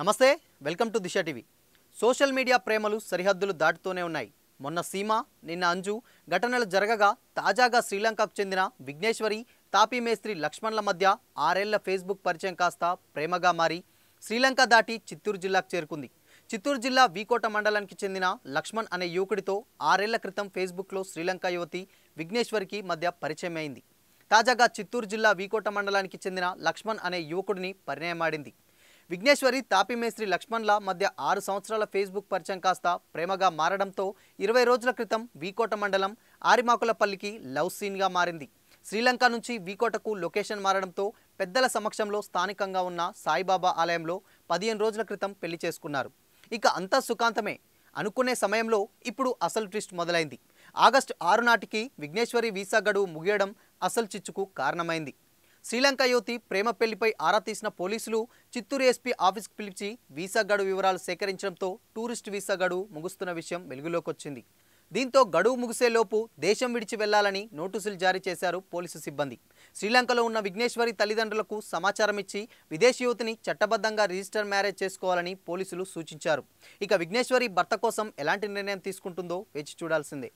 నమస్తే welcome to Disha TV social media ప్రేమలు సరిహద్దులు దాటుతూనే ఉన్నాయి మొన్న సీమ నిన్న అంజు ఘటనలు జరగగా తాజాగా శ్రీలంకకు చెందిన విఘ్నేశ్వరి తాపీ మేస్త్రి లక్ష్మణ్ల మధ్య ఆరేళ్ల ఫేస్బుక్ పరిచయం కాస్త ప్రేమగా మారి శ్రీలంక దాటి చిత్తూరు జిల్లాకు చేరుకుంది చిత్తూరు జిల్లా వీకోట మండలానికి చెందిన లక్ష్మణ్ అనే యువకుడితో ఆరేళ్ల క్రితం ఫేస్బుక్లో శ్రీలంక యువతి విఘ్నేశ్వరికి మధ్య పరిచయం అయింది తాజాగా చిత్తూరు జిల్లా వీకోట మండలానికి చెందిన లక్ష్మణ్ అనే యువకుడిని పరిణయమాడింది విఘ్నేశ్వరి తాపిమేస్త్రి లక్ష్మణ్ల మధ్య ఆరు సంవత్సరాల ఫేస్బుక్ పరిచయం కాస్త ప్రేమగా మారడంతో ఇరవై రోజుల క్రితం వీకోట మండలం ఆరిమాకులపల్లికి లవ్ సీన్గా మారింది శ్రీలంక నుంచి వీకోటకు లొకేషన్ మారడంతో పెద్దల సమక్షంలో స్థానికంగా ఉన్న సాయిబాబా ఆలయంలో పదిహేను రోజుల క్రితం పెళ్లి చేసుకున్నారు ఇక అంతా సుఖాంతమే అనుకునే సమయంలో ఇప్పుడు అసలు ట్విస్ట్ మొదలైంది ఆగస్టు ఆరు నాటికి విఘ్నేశ్వరి వీసా గడువు ముగియడం అసలు చిచ్చుకు కారణమైంది శ్రీలంక యువతి ప్రేమ పెళ్లిపై ఆరా తీసిన పోలీసులు చిత్తూరు ఎస్పీ ఆఫీస్కు పిలిచి వీసా గడువు వివరాలు సేకరించడంతో టూరిస్ట్ వీసా గడువు ముగుస్తున్న విషయం వెలుగులోకి వచ్చింది దీంతో గడువు ముగిసేలోపు దేశం విడిచి వెళ్లాలని నోటీసులు జారీ చేశారు పోలీసు సిబ్బంది శ్రీలంకలో ఉన్న విఘ్నేశ్వరి తల్లిదండ్రులకు సమాచారం ఇచ్చి విదేశీ యువతిని చట్టబద్ధంగా రిజిస్టర్ మ్యారేజ్ చేసుకోవాలని పోలీసులు సూచించారు ఇక విఘ్నేశ్వరి భర్త కోసం ఎలాంటి నిర్ణయం తీసుకుంటుందో వేచి చూడాల్సిందే